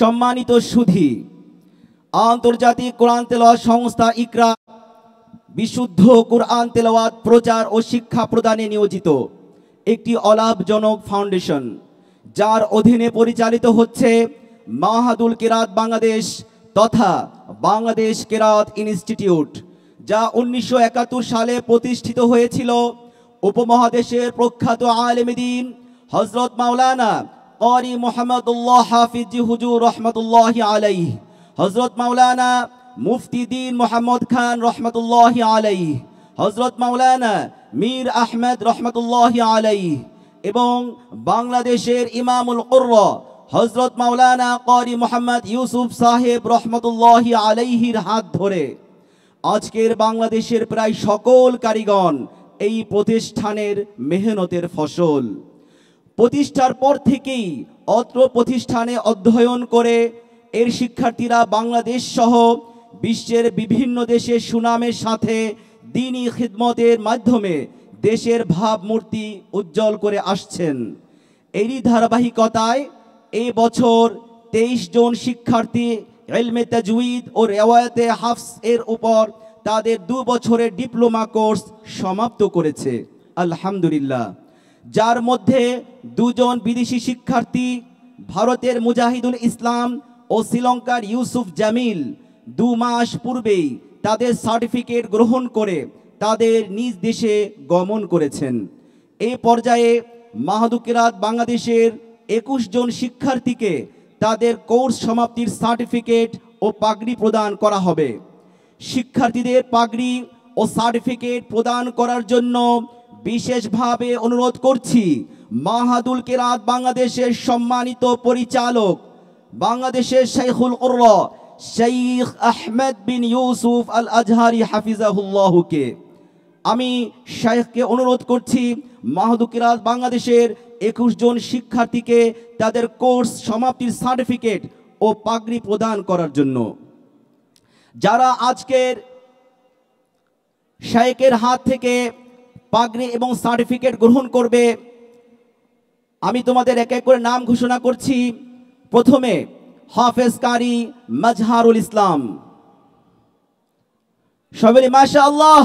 সম্মানিত সুধি আন্তর্জাতিক কোরআন তেলাওয়াত সংস্থা ইকরা বিশুদ্ধ কোরআন তেলাওয়াত প্রচার ও শিক্ষা প্রদানে নিয়োজিত একটি অলাভজনক ফাউন্ডেশন যার অধীনে পরিচালিত হচ্ছে মাহাদুল কেরাত বাংলাদেশ তথা বাংলাদেশ কেরাত ইনস্টিটিউট যা উনিশশো সালে প্রতিষ্ঠিত হয়েছিল উপমহাদেশের প্রখ্যাত আলেমদিন হজরত মাওলানা করি মোহাম্মদুল্লাহ হাফিজি হুজুর রহমতুল্লাহ আলাই হজরত মাওলানা মুফতি দিন মোহাম্মদ খান রহমতুল্লাহ আলাই হজরত মাওলানা মীর আহমেদ রহমতুল্লাহ আলাই এবং বাংলাদেশের ইমামুল কুর্র হজরত মাওলানা করি মোহাম্মদ ইউসুফ সাহেব রহমতুল্লাহ আলাইহির হাত ধরে আজকের বাংলাদেশের প্রায় সকল কারিগণ এই প্রতিষ্ঠানের মেহনতের ফসল প্রতিষ্ঠার পর থেকেই অত্র প্রতিষ্ঠানে অধ্যয়ন করে এর শিক্ষার্থীরা বাংলাদেশ সহ বিশ্বের বিভিন্ন দেশের সুনামের সাথে দিনই খিদমতের মাধ্যমে দেশের ভাবমূর্তি উজ্জ্বল করে আসছেন এরই ধারাবাহিকতায় এই বছর তেইশ জন শিক্ষার্থী এলমে তাজুইদ ও রেওয়ায়তে হাফস এর উপর তাদের দু বছরের ডিপ্লোমা কোর্স সমাপ্ত করেছে আলহামদুলিল্লাহ যার মধ্যে দুজন বিদেশি শিক্ষার্থী ভারতের মুজাহিদুল ইসলাম ও শ্রীলঙ্কার ইউসুফ জামিল দু মাস পূর্বেই তাদের সার্টিফিকেট গ্রহণ করে তাদের নিজ দেশে গমন করেছেন এ পর্যায়ে মাহাদুকেরাত বাংলাদেশের একুশ জন শিক্ষার্থীকে তাদের কোর্স সমাপ্তির সার্টিফিকেট ও পাগড়ি প্রদান করা হবে শিক্ষার্থীদের পাগড়ি ও সার্টিফিকেট প্রদান করার জন্য বিশেষভাবে অনুরোধ করছি মাহাদুল কেরাত বাংলাদেশের সম্মানিত পরিচালক বাংলাদেশের শেখুল উর শেখ আহমেদ বিন ইউসুফ আল আজহারি হাফিজাহুল্লাহকে আমি শেখকে অনুরোধ করছি কেরাত বাংলাদেশের একুশ জন শিক্ষার্থীকে তাদের কোর্স সমাপ্তির সার্টিফিকেট ও পাগড়ি প্রদান করার জন্য যারা আজকের শেখের হাত থেকে পাগড়ি এবং সার্টিফিকেট গ্রহণ করবে আমি তোমাদের এক এক করে নাম ঘোষণা করছি প্রথমে হাফেজ কারি মাজহারুল ইসলাম সবাই মাশা আল্লাহ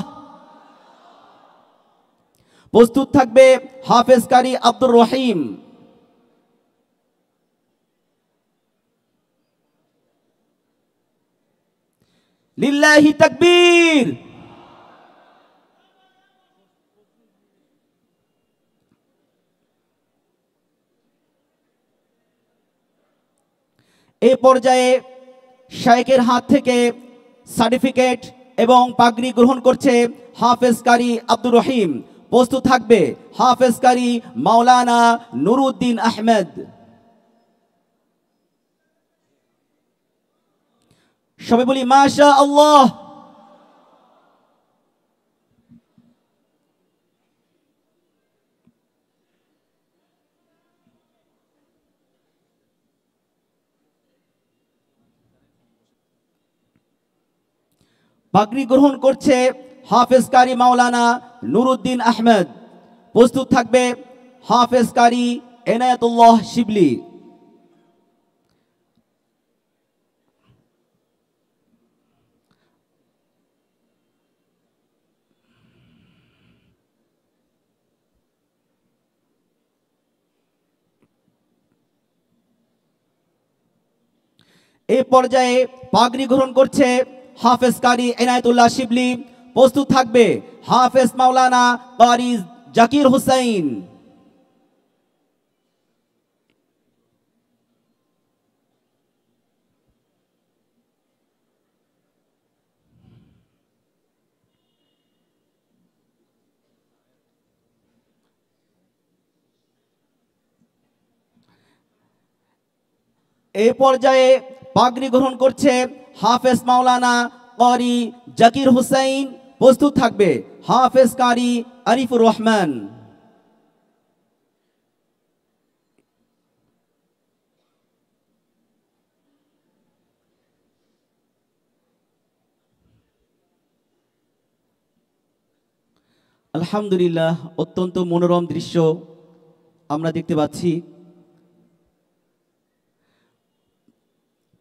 প্রস্তুত থাকবে হাফেজ কারি আব্দুর রহিম লিল্লাহি তাকবীর এই পর্যায়ে শায়েকের হাত থেকে সার্টিফিকেট এবং পাগড়ি গ্রহণ করছে কারি আব্দুর রহিম প্রস্তুত থাকবে কারি মাওলানা নুরুদ্দিন আহমেদ সবাই বলি মাশা আল্লাহ পাগড়ি গ্রহণ করছে হাফেজকারী মাওলানা নুরুদ্দিন আহমেদ প্রস্তুত থাকবে হাফেজকারী এনায়তুল্লাহ শিবলি এ পর্যায়ে পাগড়ি গ্রহণ করছে হাফেজ কারি এনায়তুল্লাহ শিবলি প্রস্তুত থাকবে হাফেজ মাওলানা কারি জাকির হুসাইন এই পর্যায়ে পাগড়ি গ্রহণ করছে হাফেজ মাওলানা করি জাকির হুসাইন প্রস্তুত থাকবে হাফেজ কারি আরিফুর রহমান আলহামদুলিল্লাহ অত্যন্ত মনোরম দৃশ্য আমরা দেখতে পাচ্ছি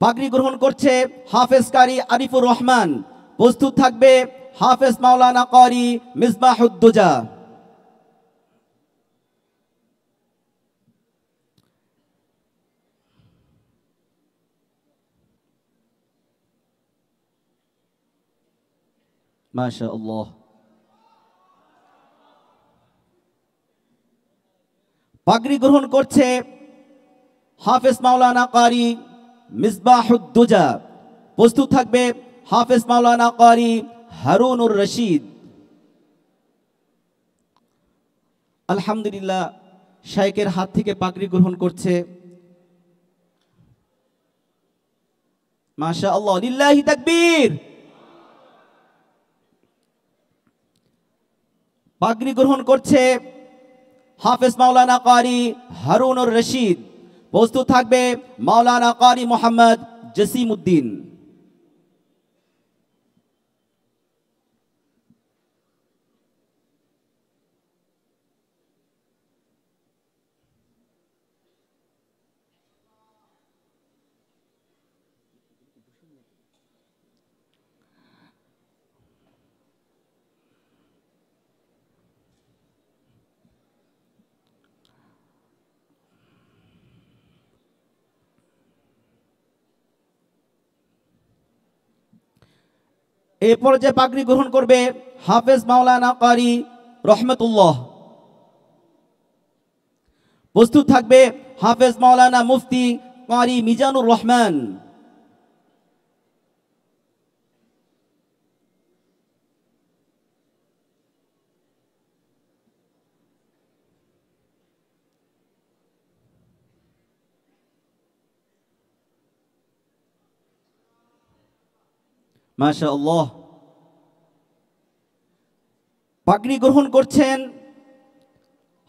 পাগড়ি গ্রহণ করছে হাফেজ কারি আরিফুর রহমান প্রস্তুত থাকবে হাফেজ মাওলানা কারি মিসবাহুদ্দোজা মাশা পাগড়ি গ্রহণ করছে হাফেজ মাওলানা কারি মিসবাহুদ্দুজা প্রস্তুত থাকবে হাফেজ মাওলানা কারি হারুনুর রশিদ আলহামদুলিল্লাহ শাইকের হাত থেকে পাগড়ি গ্রহণ করছে মাশা আল্লাহ লিল্লাহি তাকবীর পাগড়ি গ্রহণ করছে হাফেজ মাওলানা কারি হারুনুর রশিদ প্রস্তুত থাকবে মাওলানা কারি মোহাম্মদ জসিম উদ্দিন এরপর যে পাগড়ি গ্রহণ করবে হাফেজ মাওলানা কারি রহমতুল্লাহ প্রস্তুত থাকবে হাফেজ মাওলানা মুফতি কারি মিজানুর রহমান মাশা আল্লাহ গ্রহণ করছেন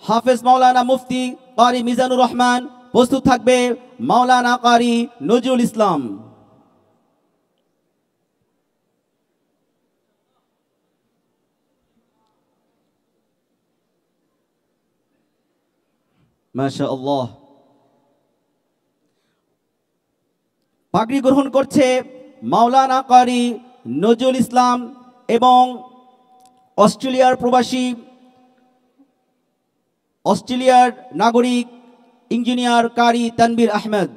হাফেজ মাওলানা মুফতি কারি মিজানুর রহমান প্রস্তুত থাকবে মাওলানা কারি নজরুল ইসলাম মাশা পাগড়ি গ্রহণ করছে مولانا قاري نجول اسلام ايبان اوستيليا প্রবাসী اوستيليا নাগরিক انجنير قاري تنبير احمد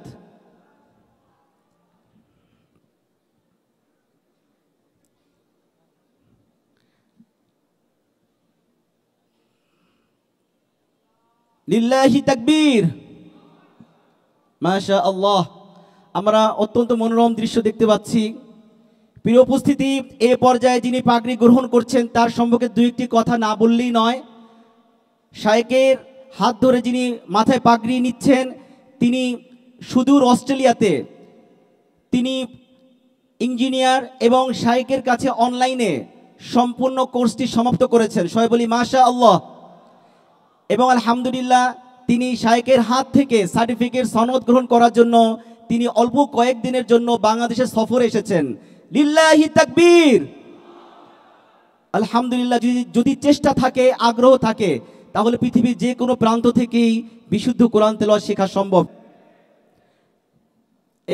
لله تكبير ما شاء الله আমরা অত্যন্ত মনোরম দৃশ্য দেখতে পাচ্ছি প্রিয় উপস্থিতি এ পর্যায়ে যিনি পাগড়ি গ্রহণ করছেন তার সম্পর্কে দুই একটি কথা না বললেই নয় শায়েকের হাত ধরে যিনি মাথায় পাগড়ি নিচ্ছেন তিনি সুদূর অস্ট্রেলিয়াতে তিনি ইঞ্জিনিয়ার এবং শায়েকের কাছে অনলাইনে সম্পূর্ণ কোর্সটি সমাপ্ত করেছেন সবাই বলি মাশা আল্লাহ এবং আলহামদুলিল্লাহ তিনি শায়েকের হাত থেকে সার্টিফিকেট সনদ গ্রহণ করার জন্য তিনি অল্প কয়েকদিনের জন্য বাংলাদেশে সফরে এসেছেন লিল্লাহি তাকবীর আলহামদুলিল্লাহ যদি যদি চেষ্টা থাকে আগ্রহ থাকে তাহলে পৃথিবীর যে কোনো প্রান্ত থেকেই বিশুদ্ধ কোরআন তেলাওয়াত শেখা সম্ভব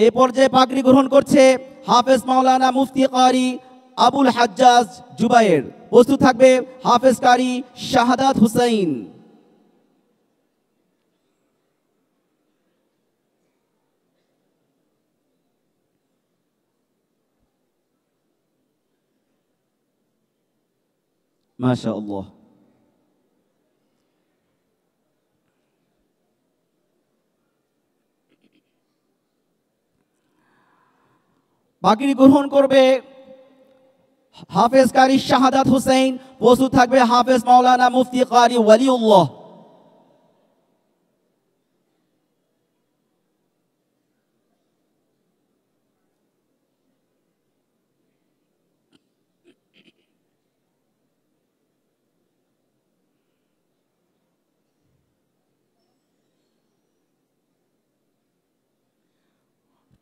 এ পর্যায়ে পাগড়ি গ্রহণ করছে হাফেজ মাওলানা মুফতি কারি আবুল হাজ্জাজ জুবায়ের বস্তু থাকবে হাফেজ কারি শাহাদাত হুসাইন ما شاء الله বাকির গ্রহণ করবে হাফেজ কারি শাহাদাত হুসাইন প্রস্তুত থাকবে হাফেজ মাওলানা মুফতি কারি ওয়ালিউল্লাহ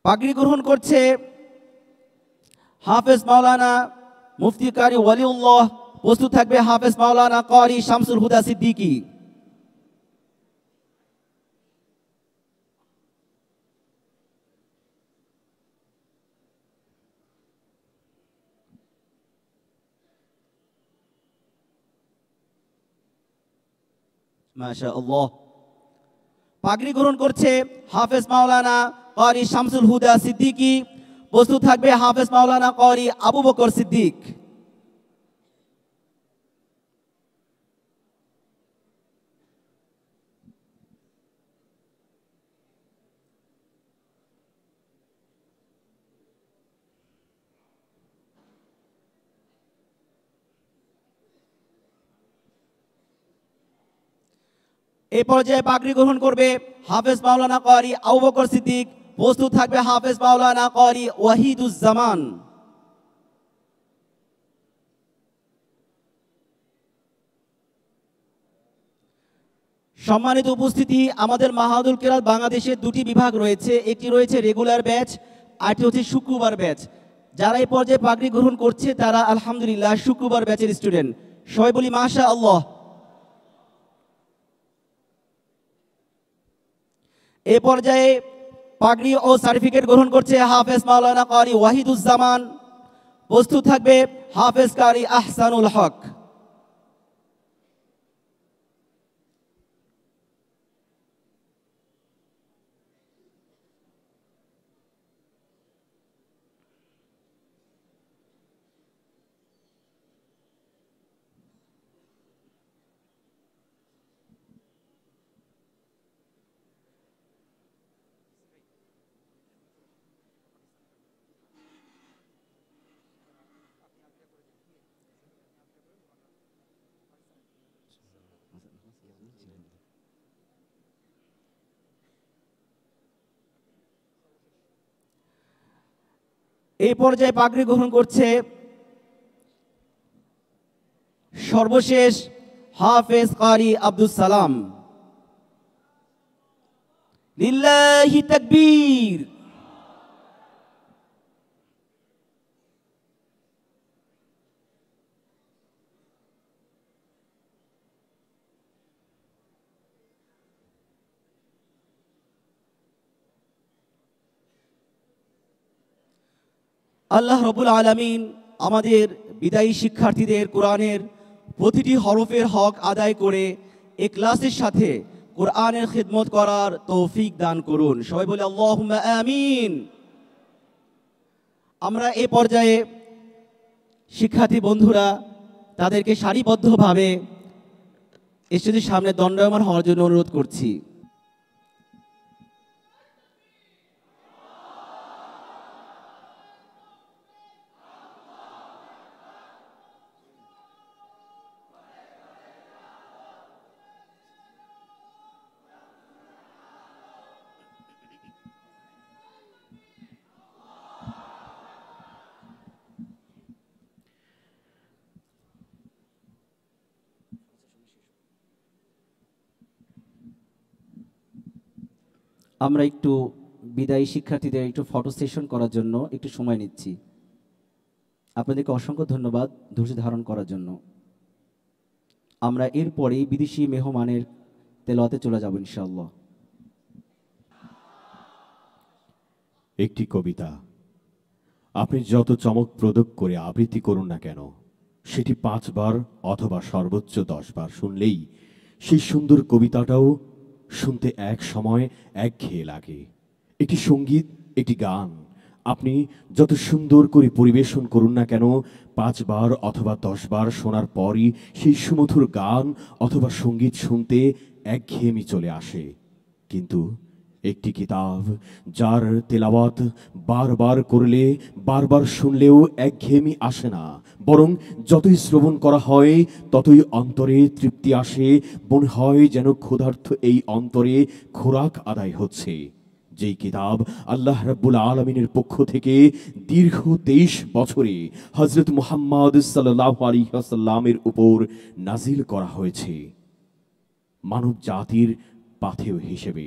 পাগড়ি গ্রহণ করছে হাফেজ মাওলানা মুফতি কারি ওয়ালিউল্লাহ প্রস্তুত থাকবে হাফেজ মাওলানা কারি শামসুল হুদা সিদ্দিকী মাশা পাগড়ি গ্রহণ করছে হাফেজ মাওলানা করি শামসুল হুদা সিদ্দিকি প্রস্তুত থাকবে হাফেজ মাওলানা করি আবু বকর সিদ্দিক এই পর্যায়ে পাগড়ি গ্রহণ করবে হাফেজ মাওলানা করি আবু বকর সিদ্দিক প্রস্তুত থাকবে হাফেজ মাওলানা করি ওয়াহিদুজ্জামান সম্মানিত উপস্থিতি আমাদের মাহাদুল কেরাত বাংলাদেশের দুটি বিভাগ রয়েছে একটি রয়েছে রেগুলার ব্যাচ আরটি হচ্ছে শুক্রবার ব্যাচ যারা এই পর্যায়ে পাগড়ি গ্রহণ করছে তারা আলহামদুলিল্লাহ শুক্রবার ব্যাচের স্টুডেন্ট সবাই বলি মাশা আল্লাহ এ পর্যায়ে পাগড়ি ও সার্টিফিকেট গ্রহণ করছে হাফেজ মাওলানা কারি ওয়াহিদুজ্জামান প্রস্তুত থাকবে হাফেজ কারি আহসানুল হক এই পর্যায়ে পাগড়ি গ্রহণ করছে সর্বশেষ হাফেজ কারি আব্দুল সালাম লিল্লাহি তাকবীর আল্লাহ রবুল আলমিন আমাদের বিদায়ী শিক্ষার্থীদের কোরআনের প্রতিটি হরফের হক আদায় করে এ ক্লাসের সাথে কোরআনের খিদমত করার তৌফিক দান করুন সবাই বলে আল্লাহ আমিন আমরা এ পর্যায়ে শিক্ষার্থী বন্ধুরা তাদেরকে সারিবদ্ধভাবে স্টেজের সামনে দণ্ডায়মান হওয়ার জন্য অনুরোধ করছি আমরা একটু বিদায়ী শিক্ষার্থীদের একটু ফটো সেশন করার জন্য একটু সময় নিচ্ছি আপনাদেরকে অসংখ্য ধন্যবাদ ধৈর্য ধারণ করার জন্য আমরা এরপরেই বিদেশি মেহমানের তেলতে চলে যাব ইনশাল্লাহ একটি কবিতা আপনি যত চমক প্রদক করে আবৃত্তি করুন না কেন সেটি পাঁচবার অথবা সর্বোচ্চ দশবার শুনলেই সেই সুন্দর কবিতাটাও শুনতে এক সময় এক ঘেয়ে লাগে এটি সঙ্গীত একটি গান আপনি যত সুন্দর করে পরিবেশন করুন না কেন পাঁচবার অথবা দশবার শোনার পরই সেই সুমধুর গান অথবা সঙ্গীত শুনতে ঘেয়েমি চলে আসে কিন্তু একটি কিতাব যার তেলাওয়াত বারবার করলে বারবার শুনলেও একঘেয়েমি আসে না বরং যতই শ্রবণ করা হয় ততই অন্তরে তৃপ্তি আসে মনে হয় যেন ক্ষুধার্থ এই অন্তরে খোরাক আদায় হচ্ছে যেই কিতাব আল্লাহ রাব্বুল আলমিনের পক্ষ থেকে দীর্ঘ তেইশ বছরে হজরত মুহাম্মদ সাল্লাহ আলিহাসাল্লামের উপর নাজিল করা হয়েছে মানব জাতির পাথেয় হিসেবে